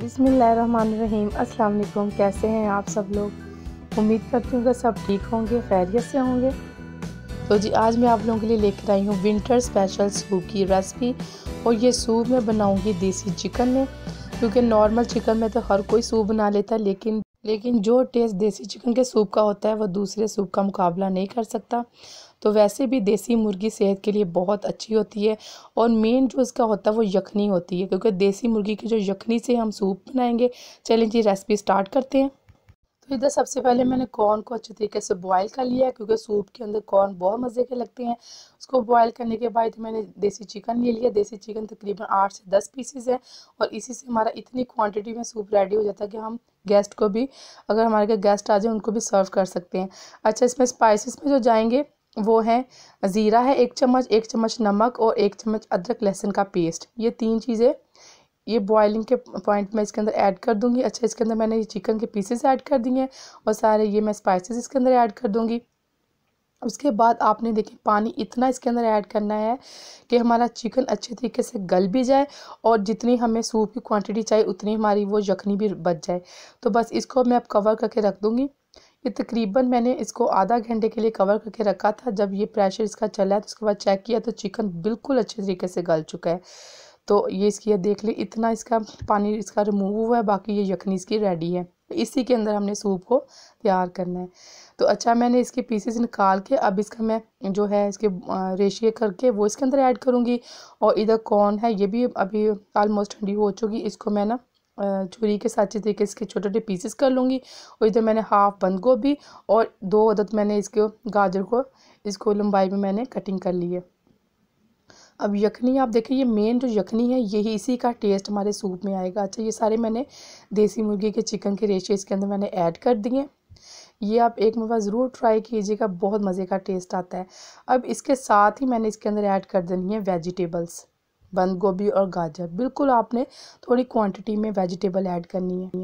बिसमीम अस्सलाम कैसे हैं आप सब लोग उम्मीद करती हूँ कि सब ठीक होंगे खैरियत से होंगे तो जी आज मैं आप लोगों के लिए लेकर आई हूँ विंटर स्पेशल सूप की रेसिपी और ये सूप मैं बनाऊँगी देसी चिकन में क्योंकि नॉर्मल चिकन में तो हर कोई सूप बना लेता है लेकिन लेकिन जो टेस्ट देसी चिकन के सूप का होता है वो दूसरे सूप का मुकाबला नहीं कर सकता तो वैसे भी देसी मुर्गी सेहत के लिए बहुत अच्छी होती है और मेन जो इसका होता है वो यखनी होती है क्योंकि देसी मुर्गी की जो यखनी से हम सूप बनाएंगे चलें जी रेसिपी स्टार्ट करते हैं तो इधर सबसे पहले मैंने कॉर्न को अच्छे तरीके से बॉईल कर लिया क्योंकि सूप के अंदर कॉर्न बहुत मज़े के लगते हैं उसको बॉईल करने के बाद मैंने देसी चिकन ले लिया देसी चिकन तकरीबन आठ से दस पीसेस है और इसी से हमारा इतनी क्वांटिटी में सूप रेडी हो जाता है कि हम गेस्ट को भी अगर हमारे घर गेस्ट आ जाए उनको भी सर्व कर सकते हैं अच्छा इसमें स्पाइसिस में जो जाएंगे वो है ज़ीरा है एक चम्मच एक चम्मच नमक और एक चम्मच अदरक लहसुन का पेस्ट ये तीन चीज़ें ये बॉयलिंग के पॉइंट मैं इसके अंदर ऐड कर दूँगी अच्छा इसके अंदर मैंने ये चिकन के पीसेस ऐड कर दिए हैं और सारे ये मैं स्पाइसेस इसके अंदर ऐड कर दूँगी उसके बाद आपने देखें पानी इतना इसके अंदर ऐड करना है कि हमारा चिकन अच्छे तरीके से गल भी जाए और जितनी हमें सूप की क्वांटिटी चाहिए उतनी हमारी वो यखनी भी बच जाए तो बस इसको मैं अब कवर करके रख दूँगी ये तकरीबन मैंने इसको आधा घंटे के लिए कवर करके रखा था जब ये प्रेशर इसका चला है तो उसके बाद चेक किया तो चिकन बिल्कुल अच्छे तरीके से गल चुका है तो ये इसकी देख ले इतना इसका पानी इसका रिमूव हुआ है बाकी ये यखनी इसकी रेडी है इसी के अंदर हमने सूप को तैयार करना है तो अच्छा मैंने इसके पीसेस निकाल के अब इसका मैं जो है इसके रेशिए करके वो इसके अंदर ऐड करूँगी और इधर कॉर्न है ये भी अभी आलमोस्ट ठंडी हो चुकी इसको मैं ना छुरी के साथ तरीके इसके छोटे छोटे पीसेस कर लूँगी और इधर मैंने हाफ बंद गोभी और दो अदद मैंने इसके गाजर को इसको लंबाई में मैंने कटिंग कर ली है अब यखनी आप देखें ये मेन जो यखनी है यही इसी का टेस्ट हमारे सूप में आएगा अच्छा ये सारे मैंने देसी मुर्गी के चिकन के रेशे इसके अंदर मैंने ऐड कर दिए ये आप एक मरबा ज़रूर ट्राई कीजिएगा बहुत मज़े का टेस्ट आता है अब इसके साथ ही मैंने इसके अंदर ऐड कर देनी है वेजिटेबल्स बंद गोभी और गाजर बिल्कुल आपने थोड़ी क्वांटिटी में वेजिटेबल ऐड करनी है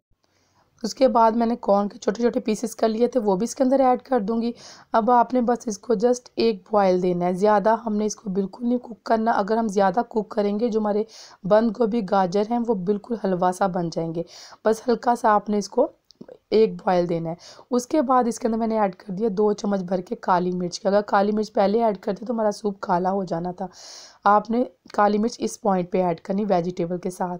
उसके बाद मैंने कॉर्न के छोटे छोटे पीसेस कर लिए थे वो भी इसके अंदर ऐड कर दूँगी अब आपने बस इसको जस्ट एक बॉयल देना है ज़्यादा हमने इसको बिल्कुल नहीं कुक करना अगर हम ज़्यादा कुक करेंगे जो हमारे बंद गोभी गाजर हैं वो बिल्कुल हलवा सा बन जाएंगे बस हल्का सा आपने इसको एक बॉयल देना है उसके बाद इसके अंदर मैंने ऐड कर दिया दो चम्मच भर के काली मिर्च के अगर काली मिर्च पहले ऐड करते तो हमारा सूप काला हो जाना था आपने काली मिर्च इस पॉइंट पे ऐड करनी वेजिटेबल के साथ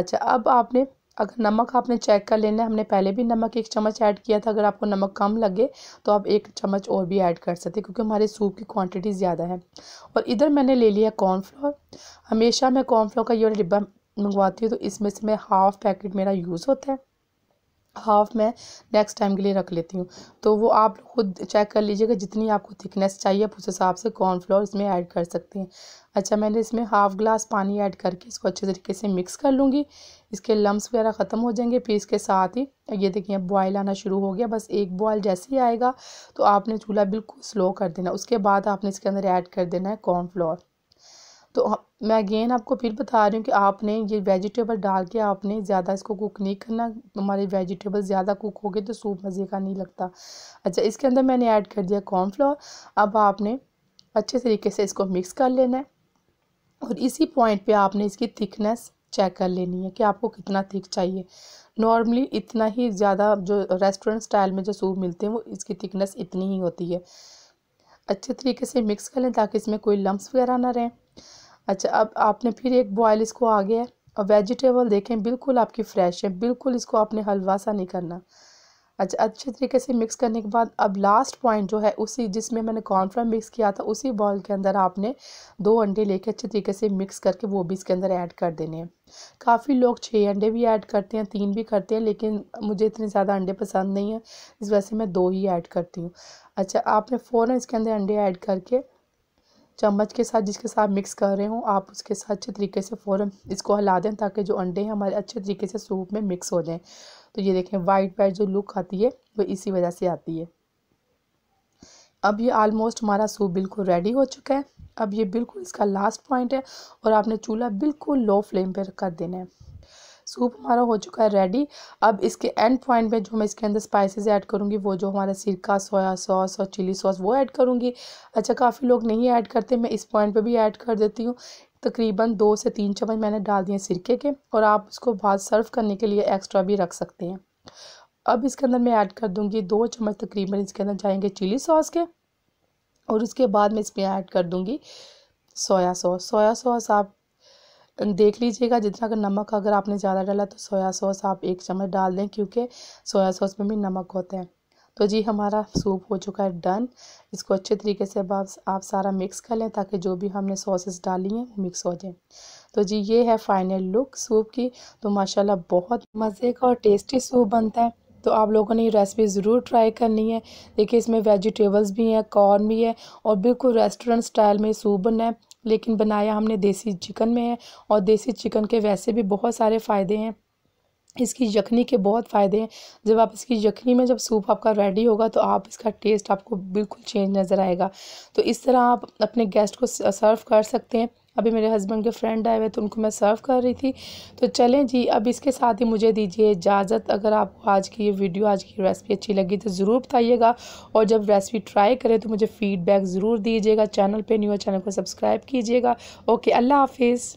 अच्छा अब आपने अगर नमक आपने चेक कर लेना है हमने पहले भी नमक एक चम्मच ऐड किया था अगर आपको नमक कम लगे तो आप एक चम्मच और भी ऐड कर सकते क्योंकि हमारे सूप की क्वांटिटी ज़्यादा है और इधर मैंने ले लिया कॉर्नफ्लोर हमेशा मैं कॉर्नफ्लोर का ये डिब्बा मंगवाती हूँ तो इसमें से मैं हाफ़ पैकेट मेरा यूज़ होता है हाफ मैं नेक्स्ट टाइम के लिए रख लेती हूँ तो वो आप खुद चेक कर लीजिएगा जितनी आपको थिकनेस चाहिए आप उस हिसाब से कॉर्नफ्लोर इसमें ऐड कर सकते हैं अच्छा मैंने इसमें हाफ़ ग्लास पानी ऐड करके इसको अच्छे तरीके से मिक्स कर लूँगी इसके लम्स वगैरह ख़त्म हो जाएंगे फिर इसके साथ ही ये देखिए अब बॉयल आना शुरू हो गया बस एक बॉयल जैसे ही आएगा तो आपने चूल्हा बिल्कुल स्लो कर देना उसके बाद आपने इसके अंदर ऐड कर देना है कॉर्नफ्लोर तो मैं अगेन आपको फिर बता रही हूँ कि आपने ये वेजिटेबल डाल के आपने ज़्यादा इसको कुक नहीं करना हमारे वेजिटेबल ज़्यादा कुक हो गए तो सूप मज़े का नहीं लगता अच्छा इसके अंदर मैंने ऐड कर दिया कॉर्नफ्लोर अब आपने अच्छे तरीके से इसको मिक्स कर लेना है और इसी पॉइंट पर आपने इसकी थिकनेस चेक कर लेनी है कि आपको कितना थिक चाहिए नॉर्मली इतना ही ज़्यादा जो रेस्टोरेंट स्टाइल में जो सूप मिलते हैं वो इसकी थिकनेस इतनी ही होती है अच्छे तरीके से मिक्स कर लें ताकि इसमें कोई लम्ब वगैरह ना रहें अच्छा अब आपने फिर एक बॉयल इसको आ गया और वेजिटेबल देखें बिल्कुल आपकी फ्रेश है बिल्कुल इसको आपने हलवा सा नहीं करना अच्छा अच्छे तरीके से मिक्स करने के बाद अब लास्ट पॉइंट जो है उसी जिसमें मैंने कॉर्नफ्लोर मिक्स किया था उसी बॉल के अंदर आपने दो अंडे लेके अच्छे तरीके से मिक्स करके वो भी इसके अंदर ऐड कर देने हैं काफ़ी लोग छः अंडे भी ऐड करते हैं तीन भी करते हैं लेकिन मुझे इतने ज़्यादा अंडे पसंद नहीं हैं इस वजह से मैं दो ही ऐड करती हूँ अच्छा आपने फ़ौरन इसके अंदर अंडे ऐड करके चम्मच के साथ जिसके साथ मिक्स कर रहे हो आप उसके साथ अच्छे तरीके से फ़ौरन इसको हिला दें ताकि जो अंडे हैं हमारे अच्छे तरीके से सूप में मिक्स हो जाएँ तो ये देखें वाइट वाइट जो लुक आती है वो इसी वजह से आती है अब ये आलमोस्ट हमारा सूप बिल्कुल रेडी हो चुका है अब ये बिल्कुल इसका लास्ट पॉइंट है और आपने चूल्हा बिल्कुल लो फ्लेम पर कर देना है सूप हमारा हो चुका है रेडी अब इसके एंड पॉइंट में जो मैं इसके अंदर स्पाइसेस ऐड करूँगी वो जो हमारा सिरका सोया सॉस और चिली सॉस वो ऐड करूँगी अच्छा काफ़ी लोग नहीं ऐड करते मैं इस पॉइंट पर भी ऐड कर देती हूँ तकरीबन दो से तीन चम्मच मैंने डाल दिए सिरके के और आप उसको बाद सर्व करने के लिए एक्स्ट्रा भी रख सकते हैं अब इसके अंदर मैं ऐड कर दूंगी दो चम्मच तकरीबन इसके अंदर जाएंगे चिली सॉस के और उसके बाद मैं इसमें ऐड कर दूंगी सोया सॉस सोया सॉस आप देख लीजिएगा जितना अगर नमक अगर आपने ज़्यादा डाला तो सोया सॉस आप एक चम्मच डाल दें क्योंकि सोया सॉस में भी नमक होता है तो जी हमारा सूप हो चुका है डन इसको अच्छे तरीके से अब आप सारा मिक्स कर लें ताकि जो भी हमने सॉसेस डाली हैं वो मिक्स हो जाए तो जी ये है फाइनल लुक सूप की तो माशाल्लाह बहुत मज़े का और टेस्टी सूप बनता है तो आप लोगों ने ये रेसिपी ज़रूर ट्राई करनी है देखिए इसमें वेजिटेबल्स भी हैं कॉर्न भी है और बिल्कुल रेस्टोरेंट स्टाइल में सूप बना है लेकिन बनाया हमने देसी चिकन में है और देसी चिकन के वैसे भी बहुत सारे फ़ायदे हैं इसकी यखनी के बहुत फ़ायदे हैं जब आप इसकी यखनी में जब सूप आपका रेडी होगा तो आप इसका टेस्ट आपको बिल्कुल चेंज नज़र आएगा तो इस तरह आप अपने गेस्ट को सर्व कर सकते हैं अभी मेरे हस्बैंड के फ्रेंड आए हुए तो उनको मैं सर्व कर रही थी तो चलें जी अब इसके साथ ही मुझे दीजिए इजाज़त अगर आपको आज की ये वीडियो आज की रेसिपी अच्छी लगी तो ज़रूर बताइएगा और जब रेसिपी ट्राई करें तो मुझे फ़ीडबैक ज़रूर दीजिएगा चैनल पर न्यू चैनल को सब्सक्राइब कीजिएगा ओके अल्लाह हाफिज़